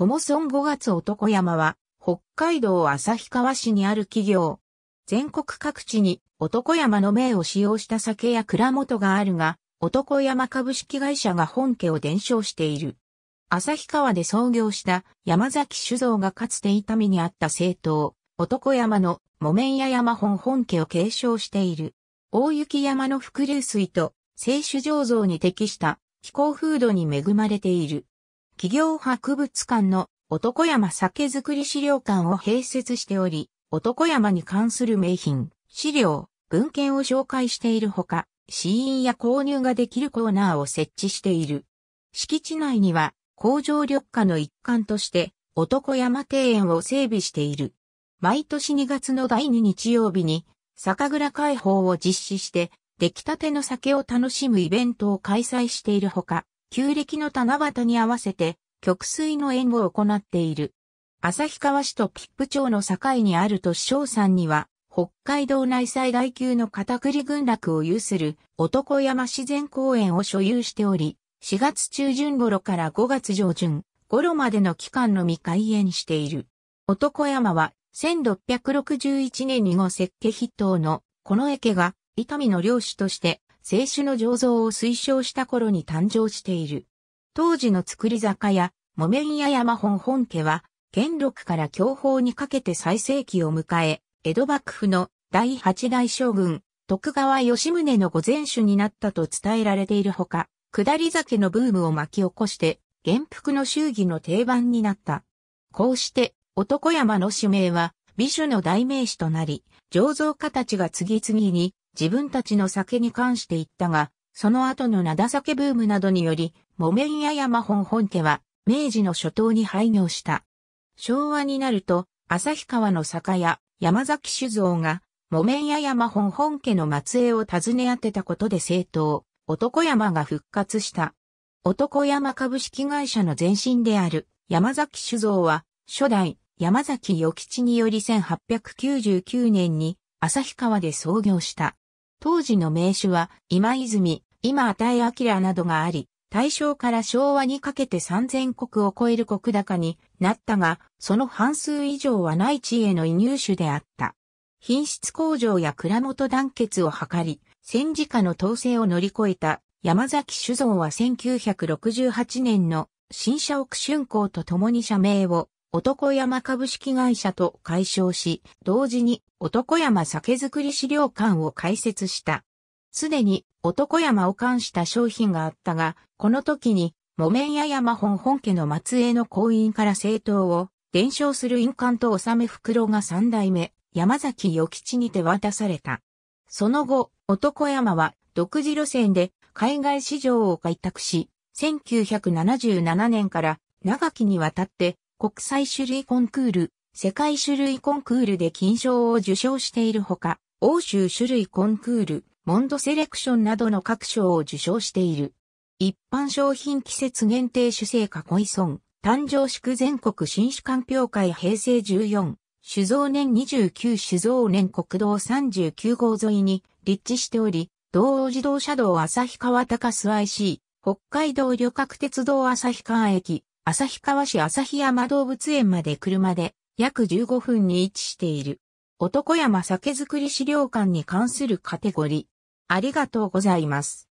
コモソン5月男山は、北海道旭川市にある企業。全国各地に男山の名を使用した酒や蔵元があるが、男山株式会社が本家を伝承している。旭川で創業した山崎酒造がかつて痛みにあった政党、男山の木綿屋山本本家を継承している。大雪山の伏流水と清酒醸造に適した気候風土に恵まれている。企業博物館の男山酒造り資料館を併設しており、男山に関する名品、資料、文献を紹介しているほか、試飲や購入ができるコーナーを設置している。敷地内には工場緑化の一環として男山庭園を整備している。毎年2月の第2日曜日に酒蔵開放を実施して出来たての酒を楽しむイベントを開催しているほか、旧暦の七夕に合わせて、曲水の縁を行っている。旭川市とピップ町の境にある都市商山には、北海道内最大級の片栗群落を有する男山自然公園を所有しており、4月中旬頃から5月上旬頃までの期間のみ開園している。男山は1661年に後設計筆頭のこの池が伊丹の領主として清酒の醸造を推奨した頃に誕生している。当時の造り酒屋、木綿屋山本本家は、元禄から享保にかけて最盛期を迎え、江戸幕府の第八代将軍、徳川吉宗の御前主になったと伝えられているほか、下り酒のブームを巻き起こして、元服の祝儀の定番になった。こうして、男山の指名は、美酒の代名詞となり、醸造家たちが次々に自分たちの酒に関して言ったが、その後の灘酒ブームなどにより、木綿屋山本本家は、明治の初頭に廃業した。昭和になると、旭川の酒屋、山崎酒造が、木綿屋山本本家の末裔を訪ね当てたことで政党、男山が復活した。男山株式会社の前身である山崎酒造は、初代山崎与吉により1899年に旭川で創業した。当時の名手は今泉、今与え明などがあり、大正から昭和にかけて3000国を超える国高になったが、その半数以上は内地への移入手であった。品質向上や蔵元団結を図り、戦時下の統制を乗り越えた山崎酒造は1968年の新社屋春光と共に社名を男山株式会社と解消し、同時に男山酒造り資料館を開設した。すでに男山を冠した商品があったが、この時に木綿屋山本本家の末裔の婚姻から政党を伝承する印鑑と納め袋が三代目山崎与吉に手渡された。その後、男山は独自路線で海外市場を開拓し、1977年から長きにわたって国際種類コンクール、世界種類コンクールで金賞を受賞しているほか、欧州種類コンクール、モンドセレクションなどの各賞を受賞している。一般商品季節限定主成果コイソン、誕生祝全国新種鑑評会平成14、酒造年29酒造年国道39号沿いに立地しており、道央自動車道旭川高須 IC、北海道旅客鉄道旭川駅、旭川市旭山動物園まで車で約15分に位置している。男山酒造り資料館に関するカテゴリー。ありがとうございます。